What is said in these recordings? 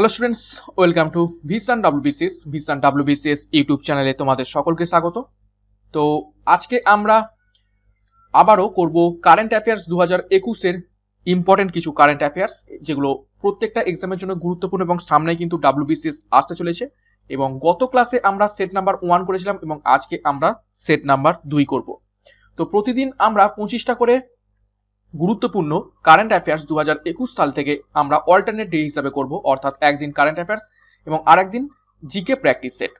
Hello students welcome to vision WBCS vision WBCS YouTube চ্যানেলে তোমাদের সকলকে স্বাগত তো আজকে আমরা আবারও করব কারেন্ট অ্যাফেয়ার্স দু হাজার একুশের ইম্পর্টেন্ট কিছু কারেন্ট অ্যাফেয়ার্স যেগুলো প্রত্যেকটা এক্সামের জন্য গুরুত্বপূর্ণ এবং সামনেই কিন্তু ডাব্লিউবিসিএস আসতে চলেছে এবং গত ক্লাসে আমরা সেট নাম্বার ওয়ান করেছিলাম এবং আজকে আমরা সেট নাম্বার দুই করব তো প্রতিদিন আমরা পঁচিশটা করে গুরুত্বপূর্ণ কারেন্ট অ্যাফেয়ার্স দু হাজার একুশ সাল থেকে আমরা অল্টারনেট ডে হিসাবে করব অর্থাৎ একদিন কারেন্ট অ্যাফেয়ার্স এবং আর একদিন জিকে প্র্যাকটিস সেট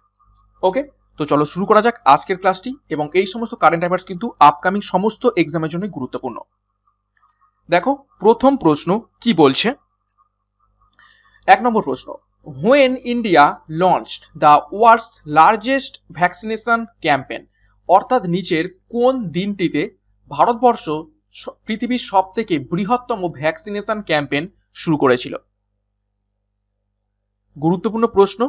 ওকে তো চলো শুরু করা যাক আজকের ক্লাসটি এবং এই সমস্ত কারেন্ট অ্যাফেয়ার্স কিন্তু আপকামিং সমস্ত এক্সামের জন্য গুরুত্বপূর্ণ দেখো প্রথম প্রশ্ন কি বলছে এক নম্বর প্রশ্ন when India launch the world's largest vaccination campaign অর্থাৎ নিচের কোন দিনটিতে ভারতবর্ষ পৃথিবীর সব থেকে বৃহত্তম ভ্যাকসিনেশন ক্যাম্পেন শুরু করেছিল গুরুত্বপূর্ণ প্রশ্ন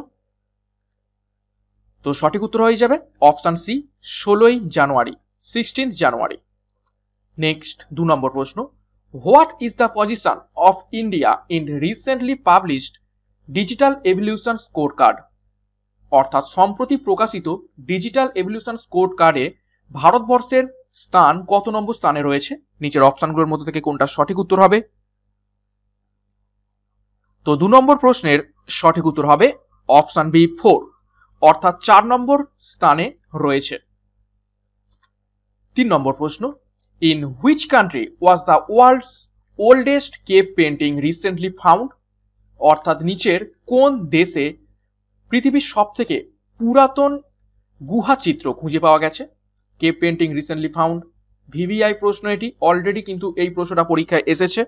তো সঠিক উত্তর হয়ে যাবে অপশান সি ষোলোই জানুয়ারি সিক্সটিন জানুয়ারি নেক্সট দু নম্বর প্রশ্ন what is the position of India in recently published digital evolution score card অর্থাৎ সম্প্রতি প্রকাশিত ডিজিটাল এভলিউশন স্কোর কার্ডে ভারতবর্ষের স্থান কত নম্বর স্থানে রয়েছে নিচের অপশানগুলোর মধ্যে থেকে কোনটা সঠিক উত্তর হবে তো দু নম্বর প্রশ্নের সঠিক উত্তর হবে অপশন বি ফোর অর্থাৎ চার নম্বর স্থানে রয়েছে তিন নম্বর প্রশ্ন in which country was the world's oldest cave painting recently found অর্থাৎ নিচের কোন দেশে পৃথিবীর সব থেকে পুরাতন গুহা চিত্র খুঁজে পাওয়া গেছে cave painting recently found VVI প্রশ্ন এটি অলরেডি কিন্তু এই প্রশ্নটা পরীক্ষায় এসেছে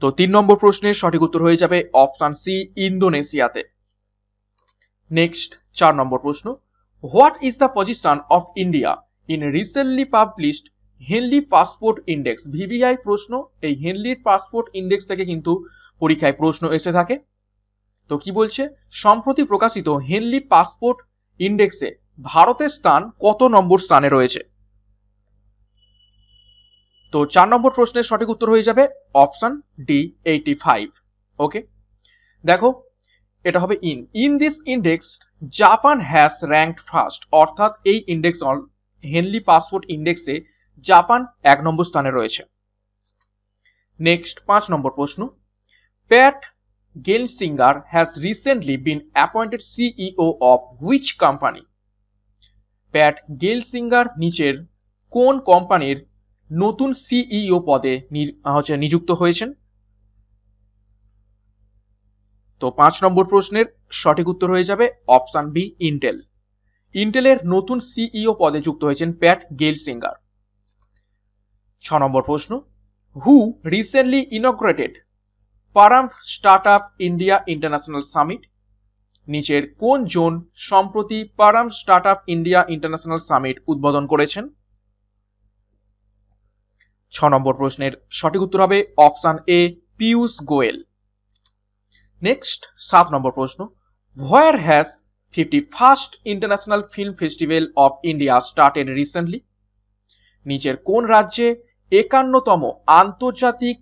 তো তিন নম্বর প্রশ্নের সঠিক উত্তর হয়ে যাবে অপশন সি ইন্দোনেশিয়াতে নেক্সট চার নম্বর প্রশ্ন what is the position of India in recently published Henley passport index VVI প্রশ্ন এই হেনলির পাসপোর্ট ইন্ডেক্স থেকে কিন্তু পরীক্ষায় প্রশ্ন এসে থাকে তো কি বলছে সম্প্রতি প্রকাশিত হেনলি পাসপোর্ট ইন্ডেক্সে ভারতের স্থান কত নম্বর স্থানে রয়েছে তো চার নম্বর প্রশ্নের সঠিক উত্তর হয়ে যাবে option D eighty five okay দেখো এটা হবে in in this index Japan has ranked first অর্থাৎ এই ইন্ডেক্স হেনলি পাসপোর্ট ইন্ডেক্সে জাপান এক নম্বর স্থানে রয়েছে নেক্সট পাঁচ নম্বর প্রশ্ন Pat Gelsinger has recently been appointed CEO of which company Pat Gelsinger নিচের কোন কোম্পানির নতুন সিইও পদে হচ্ছে নিযুক্ত হয়েছেন তো পাঁচ নম্বর প্রশ্নের সঠিক উত্তর হয়ে যাবে অপশান বি ইন্টেল ইন্টেলের নতুন সিইও পদে যুক্ত হয়েছেন প্যাট গেলসিঙ্গার ছ নম্বর প্রশ্ন who recently inaugurated Param startup India international summit নিচের কোন জোন সম্প্রতি Param startup India international summit উদ্বোধন করেছেন ছ নম্বর প্রশ্নের সঠিক উত্তর হবে option A Piyush Goyal next সাত নম্বর প্রশ্ন where has fifty first international film festival of India started recently নিচের কোন রাজ্যে একান্নতম আন্তর্জাতিক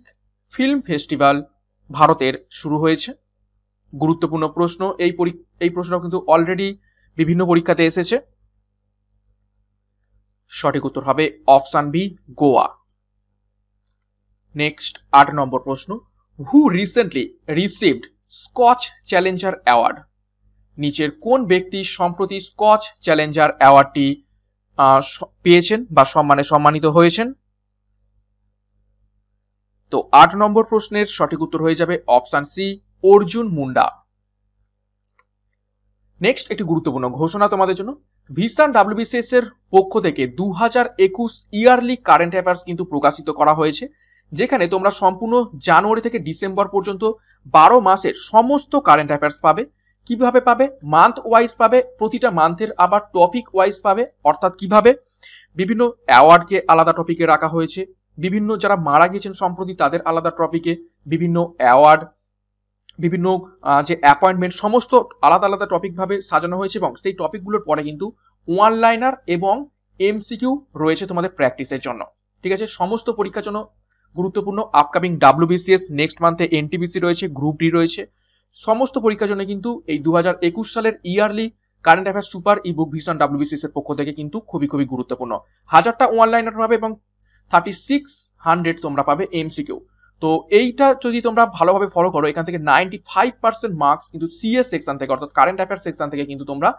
ফিল্ম ফেস্টিভ্যাল ভারতের শুরু হয়েছে গুরুত্বপূর্ণ প্রশ্ন এই এই প্রশ্ন কিন্তু অলরেডি বিভিন্ন পরীক্ষাতে এসেছে সঠিক উত্তর হবে অপশান বি গোয়া নেক্সট আট নম্বর প্রশ্ন who recently received Skoch challenger award নিচের কোন ব্যক্তি সম্প্রতি স্কচ চ্যালেঞ্জার অ্যাওয়ার্ডটি পেয়েছেন বা সম্মানে সম্মানিত হয়েছেন তো আট নম্বর প্রশ্নের সঠিক উত্তর হয়ে যাবে option C Arjun Munda next একটি গুরুত্বপূর্ণ ঘোষণা তোমাদের জন্য ভিসান ডাব্লিউবিসিএস এর পক্ষ থেকে দু হাজার একুশ ইয়ারলি কারেন্ট অ্যাফেয়ার্স কিন্তু প্রকাশিত করা হয়েছে যেখানে তোমরা সম্পূর্ণ জানুয়ারি থেকে ডিসেম্বর পর্যন্ত বারো মাসের সমস্ত কারেন্ট অ্যাফেয়ার্স পাবে কিভাবে পাবে মান্থ ওয়াইজ পাবে প্রতিটা মান্থের আবার টপিক ওয়াইজ পাবে অর্থাৎ কিভাবে বিভিন্ন অ্যাওয়ার্ডকে আলাদা টপিকে রাখা হয়েছে বিভিন্ন যারা মারা গিয়েছেন সম্প্রতি তাদের আলাদা টপিকে বিভিন্ন অ্যাওয়ার্ড বিভিন্ন যে অ্যাপয়েন্টমেন্ট সমস্ত আলাদা আলাদা টপিকভাবে সাজানো হয়েছে এবং সেই টপিকগুলোর পরে কিন্তু ওয়ান লাইনার এবং এমসিকিউ রয়েছে তোমাদের প্র্যাকটিসের জন্য ঠিক আছে সমস্ত পরীক্ষার জন্য গুরুত্বপূর্ণ আপকামিং ডাব্লিউবিসিএস নেক্সট মান্থে এনটিবিসি রয়েছে গ্রুপ ডি রয়েছে সমস্ত পরীক্ষার জন্য কিন্তু এই দু সালের yearly current affair super e book vision BCS এর পক্ষ থেকে কিন্তু খুবই খুবই গুরুত্বপূর্ণ হাজারটা ওয়ান লাইনার পাবে এবং থার্টি সিক্স হান্ড্রেড তোমরা পাবে এমসিকিউ তো এইটা যদি তোমরা ভালোভাবে ফলো করো এখান থেকে নাইনটি ফাইভ পার্সেন্ট মার্কস কিন্তু সিএস সেকশন থেকে অর্থাৎ কারেন্ট অ্যাফেয়ার সেকশন থেকে কিন্তু তোমরা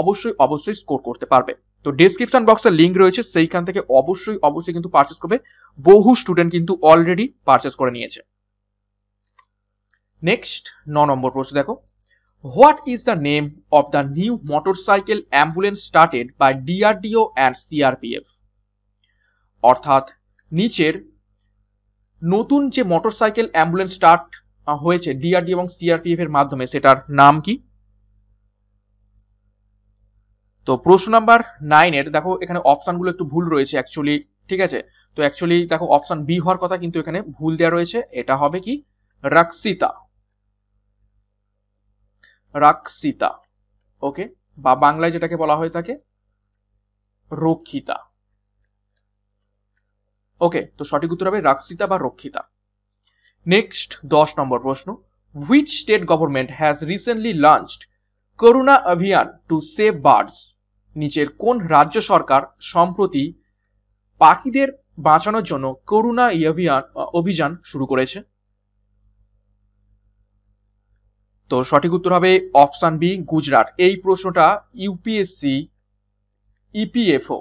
অবশ্যই অবশ্যই স্কোর করতে পারবে তো ডিসক্রিপশন বক্সের লিঙ্ক রয়েছে সেইখান থেকে অবশ্যই অবশ্যই কিন্তু পার্চেস করবে বহু স্টুডেন্ট কিন্তু অলরেডি পারচেস করে নিয়েছে নেক্সট ন নম্বর প্রশ্ন দেখো what is the name of the new motorcycle ambulance started by DRDO and CRPF অর্থাৎ নিচের নতুন যে মোটরসাইকেল অ্যাম্বুলেন্স স্টার্ট হয়েছে ডিআরডি এবং সিআরপিএফ এর মাধ্যমে সেটার নাম কি তো প্রশ্ন নাম্বার নাইনের দেখো এখানে গুলো একটু ভুল রয়েছে অ্যাকচুয়ালি ঠিক আছে তো অ্যাকচুয়ালি দেখো অপশন বি হওয়ার কথা কিন্তু এখানে ভুল দেওয়া রয়েছে এটা হবে কি রাক্সিতা রাক্সিতা ওকে বা বাংলায় যেটাকে বলা হয়ে থাকে রক্ষিতা ওকে তো সঠিক উত্তর হবে রাক্সিতা বা রক্ষিতা নেক্সট দশ নম্বর প্রশ্ন which state government has recently launched Karuna Abhiyan to save birds নিচের কোন রাজ্য সরকার সম্প্রতি পাখিদের বাঁচানোর জন্য করুণা অভিযান অভিযান শুরু করেছে তো সঠিক উত্তর হবে অপশান বি গুজরাট এই প্রশ্নটা ইউপিএসসি ইপিএফও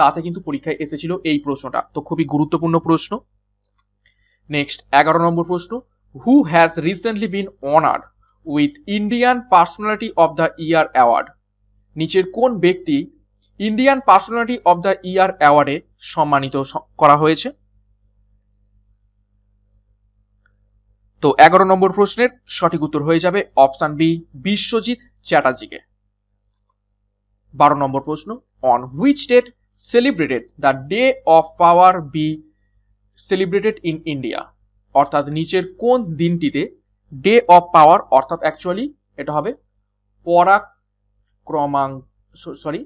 তাতে কিন্তু পরীক্ষায় এসেছিল এই প্রশ্নটা তো খুবই গুরুত্বপূর্ণ প্রশ্ন নেক্সট এগারো নম্বর প্রশ্ন who has recently been honoured with Indian personality of the year award নিচের কোন ব্যক্তি Indian personality of the year অ্যাওয়ার্ডে সম্মানিত করা হয়েছে তো এগারো নম্বর প্রশ্নের সঠিক উত্তর হয়ে যাবে অপশান বি বিশ্বজিৎ চ্যাটার্জিকে বারো নম্বর প্রশ্ন on which date celebrated the day of power be celebrated in India অর্থাৎ নিচের কোন দিনটিতে ডে অফ পাওয়ার অর্থাৎ অ্যাকচুয়ালি এটা হবে পরাক্রমাং সরি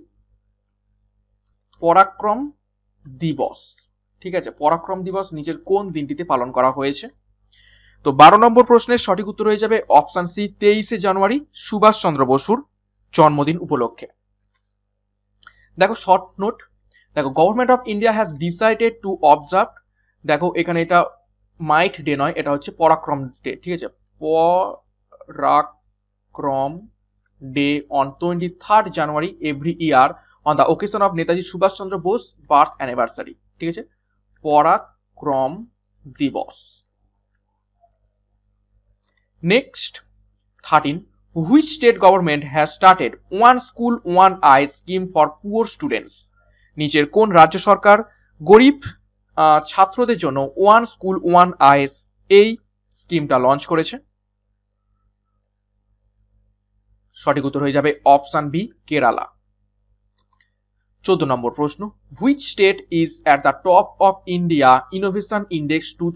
পরাক্রম দিবস ঠিক আছে পরাক্রম দিবস নিজের কোন দিনটিতে পালন করা হয়েছে তো বারো নম্বর প্রশ্নের সঠিক উত্তর হয়ে যাবে অপশান সি তেইশে জানুয়ারি সুভাষচন্দ্র বসুর জন্মদিন উপলক্ষে দেখো শর্ট নোট দেখো government of India has decided to observe দেখো এখানে এটা মাইট ডে নয় এটা হচ্ছে পরাক্রম ডে ঠিক আছে Parakram day on twenty third January every year on the occasion of Netaji Subhash Chandra Bose birth anniversary ঠিক আছে পরাক্রম দিবস next thirteen which state government has started one school one I scheme for poor students নিচের কোন রাজ্য সরকার গরিব ছাত্রদের জন্য ওয়ান স্কুল ওয়ান আইস এই স্কিমটা লঞ্চ করেছে সঠিক উত্তর হয়ে যাবে অপশন বি কেরালা চোদ্দ নম্বর প্রশ্ন which state is at the top of India innovation index two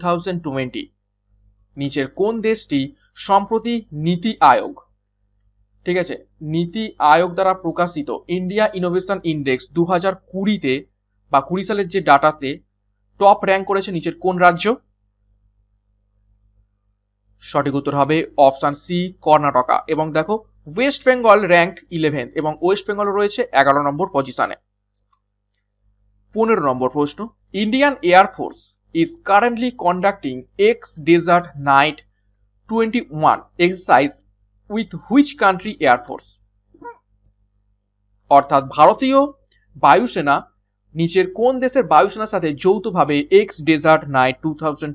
নিচের কোন দেশটি সম্প্রতি নীতি আয়োগ ঠিক আছে নীতি আয়োগ দ্বারা প্রকাশিত ইন্ডিয়া ইনোভেশন ইন্ডেক্স দু হাজার কুড়িতে বা কুড়ি সালের যে ডাটাতে টপ র্যাঙ্ক করেছে নিচের কোন রাজ্য সঠিক উত্তর হবে অপশান সি কর্ণাটকা এবং দেখো ওয়েস্ট বেঙ্গল র্যাঙ্ক ইলেভেন এবং ওয়েস্ট বেঙ্গল রয়েছে এগারো নম্বর পজিশনে পনেরো নম্বর প্রশ্ন Indian air force is currently conducting ex desert knight twenty one exercise with which country air force অর্থাৎ ভারতীয় বায়ুসেনা নিচের কোন দেশের বায়ুসেনার সাথে যৌথভাবে ex desert knight two thousand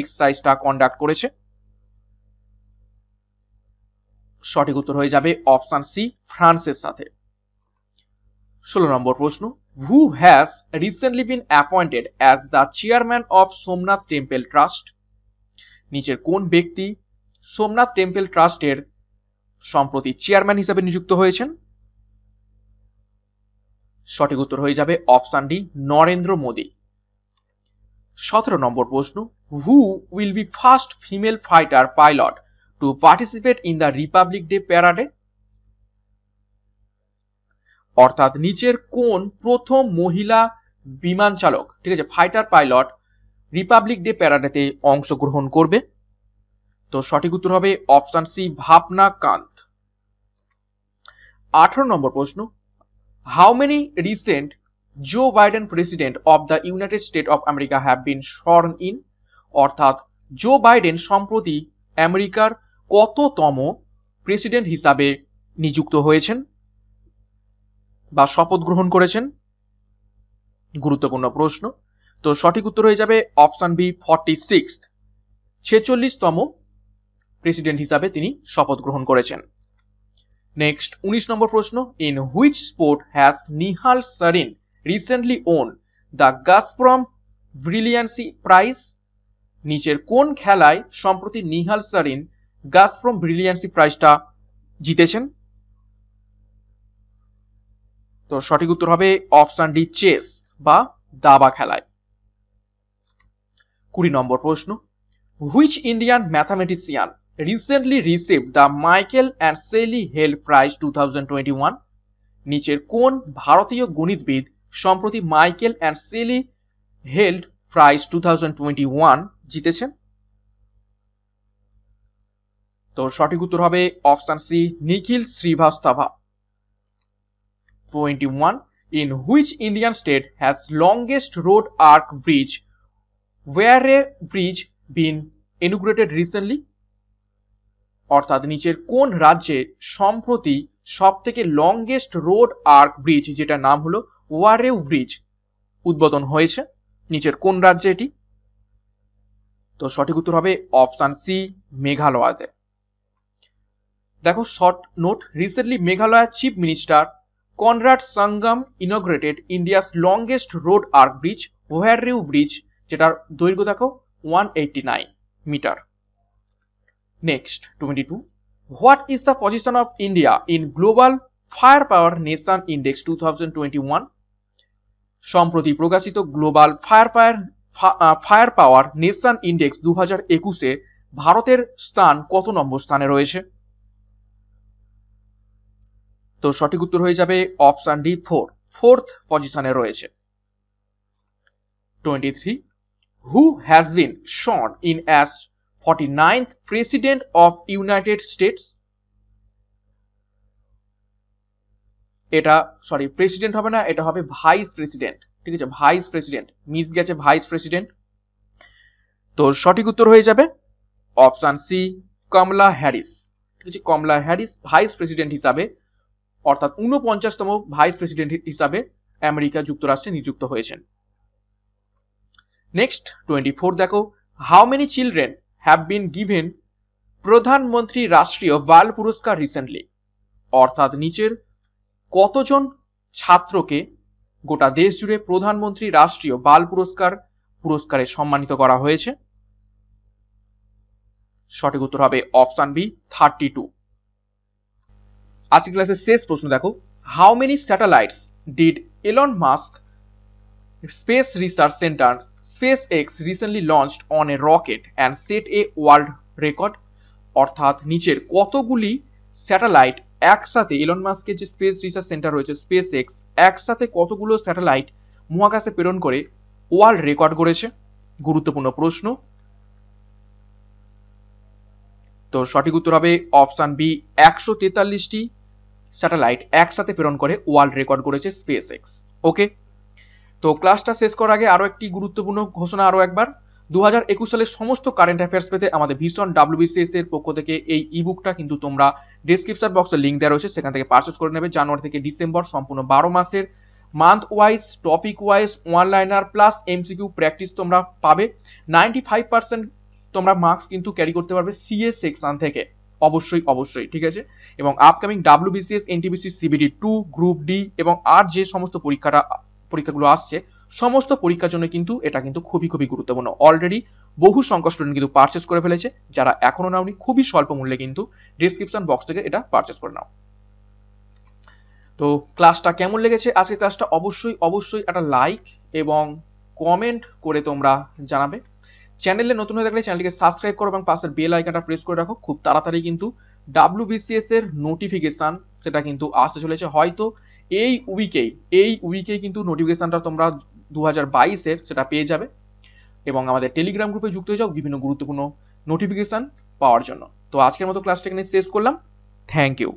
এক্সারসাইজটা কন্ডাক্ট করেছে সঠিক উত্তর হয়ে যাবে অপশান সি ফ্রান্সের সাথে ষোলো নম্বর প্রশ্ন who has recently been appointed as the chairman of Somnath temple trust নিচের কোন ব্যক্তি সোমনাথ টেম্পল ট্রাস্টের সম্প্রতি চেয়ারম্যান হিসেবে নিযুক্ত হয়েছেন সঠিক উত্তর হয়ে যাবে অপশান ডি নরেন্দ্র মোদী সতেরো নম্বর প্রশ্ন who will be first female fighter pilot to participate in the republic day parade অর্থাৎ নিচের কোন প্রথম মহিলা বিমান চালক ঠিক আছে ফাইটার পাইলট রিপাবলিক ডে প্যারাডেতে অংশগ্রহণ করবে তো সঠিক উত্তর হবে অপশন সি ভাবনা কান্ত আঠারো নম্বর প্রশ্ন how many recent Joe Biden president of the United State of America have been sworn in অর্থাৎ জো বাইডেন সম্প্রতি আমেরিকার কততম প্রেসিডেন্ট হিসাবে নিযুক্ত হয়েছেন বা শপথ গ্রহণ করেছেন গুরুত্বপূর্ণ প্রশ্ন তো সঠিক উত্তর হয়ে যাবে অপশন বি ফর্টি সিক্স ছেচল্লিশতম প্রেসিডেন্ট হিসাবে তিনি শপথ গ্রহণ করেছেন নেক্সট উনিশ নম্বর প্রশ্ন in which sport has Nihal Sarin recently won the Gazprom brilliancy prize নিচের কোন খেলায় সম্প্রতি নিহাল সারিন গাসপ্রম ব্রিলিয়ান্সি প্রাইজটা জিতেছেন তো সঠিক উত্তর হবে অপশন ডি চেস বা দাবা খেলায় কুড়ি নম্বর প্রশ্ন which Indian mathematician recently receive the Michael and Sheila Hale prize two নিচের কোন ভারতীয় গণিতবিদ সম্প্রতি Michael and Sheila held prize two জিতেছেন তো সঠিক উত্তর হবে option C Nikhil Srivastava twenty one in which Indian state has longest road arch bridge Wahrew bridge been inaugurated recently অর্থাৎ নিচের কোন রাজ্যে সম্প্রতি সব থেকে লংগেস্ট রোড আর্ক ব্রিজ যেটা নাম হলো ওয়ারেউ ব্রিজ উদ্বোধন হয়েছে নিচের কোন রাজ্যে এটি তো সঠিক উত্তর হবে অপশান সি মেঘালয়াতে দেখো short note recently Meghalaya chief minister Conrad Sangma inaugurated India's longest road arch bridge Wahrew bridge যেটার দৈর্ঘ্য দেখো one eighty nine metre Next, 22. What is the position of India in Global firepower nation index two সম্প্রতি প্রকাশিত global fire power fire power nation index দু হাজার একুশে ভারতের স্থান কত নম্বর স্থানে রয়েছে তো সঠিক উত্তর হয়ে যাবে অপশান ডি ফোর ফোর্থ পজিশনে রয়েছে twenty three who has been sworn in as 49th President of United States এটা সরি প্রেসিডেন্ট হবে না এটা হবে ভাইস প্রেসিডেন্ট ঠিক আছে ভাইস প্রেসিডেন্ট মিস গেছে ভাইস প্রেসিডেন্ট তো সঠিক উত্তর হয়ে যাবে অপশান সি কমলা হ্যারিস ঠিক আছে কমলা হ্যারিস ভাইস প্রেসিডেন্ট হিসাবে অর্থাৎ ঊনপঞ্চাশতম ভাইস প্রেসিডেন্ট হিসাবে আমেরিকা যুক্তরাষ্ট্রে নিযুক্ত হয়েছেন নেক্সট টোয়েন্টি ফোর দেখো how many children have been given প্রধানমন্ত্রী রাষ্ট্রীয় বাল পুরস্কার রিসেন্টলি অর্থাৎ নিচের কতজন ছাত্রকে গোটা দেশ জুড়ে প্রধানমন্ত্রী রাষ্ট্রীয় বাল পুরস্কার পুরস্কারে সম্মানিত করা হয়েছে সঠিক উত্তর হবে অপশন বি থার্টি টু আজকের ক্লাসের শেষ প্রশ্ন দেখো how many satellites did Elon Musk space research centre SpaceX recently launched on a rocket and set a world record অর্থাৎ নিচের কতগুলি স্যাটেলাইট একসাথে ইলন মাস্কের যে স্পেস রিসার্চ সেন্টার রয়েছে স্পেস এক্স একসাথে কতগুলো স্যাটেলাইট মহাকাশে প্রেরণ করে ওয়ার্ল্ড রেকর্ড করেছে গুরুত্বপূর্ণ প্রশ্ন তো সঠিক উত্তর হবে অপশান বি একশো তেতাল্লিশটি স্যাটেলাইট একসাথে প্রেরণ করে ওয়ার্ল্ড রেকর্ড করেছে স্পেস এক্স ওকে তো ক্লাসটা শেষ করার আগে আরও একটি গুরুত্বপূর্ণ ঘোষণা আরও একবার দু হাজার একুশ সালের সমস্ত কারেন্ট অ্যাফেয়ার্স পেতে আমাদের ভীষণ ডাব্লিউবিসিএস এর পক্ষ থেকে এই ইবুকটা কিন্তু তোমরা ডিসক্রিপশন বক্সে লিঙ্ক দেওয়া রয়েছে সেখান থেকে পার্চেস করে নেবে জানুয়ারি থেকে ডিসেম্বর সম্পূর্ণ বারো মাসের month wise topic wise one liner plus MCQ practice তোমরা পাবে নাইনটি ফাইভ পার্সেন্ট তোমরা মার্কস কিন্তু ক্যারি করতে পারবে সিএ সেকশন থেকে অবশ্যই অবশ্যই ঠিক আছে এবং আপকামিং ডাব্লিউবিসিএস এনটিবিসি সিবিডি টু গ্রুপ ডি এবং আর যে সমস্ত পরীক্ষাটা পরীক্ষাগুলো আসছে সমস্ত পরীক্ষার জন্য কিন্তু এটা কিন্তু খুবই খুবই গুরুত্বপূর্ণ অলরেডি বহু সংখ্যক স্টুডেন্ট কিন্তু পারচেস করে ফেলেছে যারা এখনো নাওনি খুবই স্বল্প মূল্যে কিন্তু ডিসক্রিপশন বক্স থেকে এটা পারচেস করে নাও তো ক্লাসটা কেমন লেগেছে আজকে ক্লাসটা অবশ্যই অবশ্যই একটা লাইক এবং কমেন্ট করে তোমরা জানাবে চ্যানেলে নতুন হয়ে থাকলে চ্যানেলটিকে সাবস্ক্রাইব করো এবং পাশের বেল আইকনটা প্রেস করে রাখো খুব তাড়াতাড়ি কিন্তু ডাব্লিউবিসিএস এর নোটিফিকেশন সেটা কিন্তু আসতে চলেছে হয়তো এই উইকেই এই উইকেই কিন্তু নোটিফিকেশানটা তোমরা দু হাজার বাইশের সেটা পেয়ে যাবে এবং আমাদের টেলিগ্রাম গ্রুপে যুক্ত হয়ে যাও বিভিন্ন গুরুত্বপূর্ণ নোটিফিকেশান পাওয়ার জন্য তো আজকের মতো ক্লাসটা এখানে শেষ করলাম থ্যাংক ইউ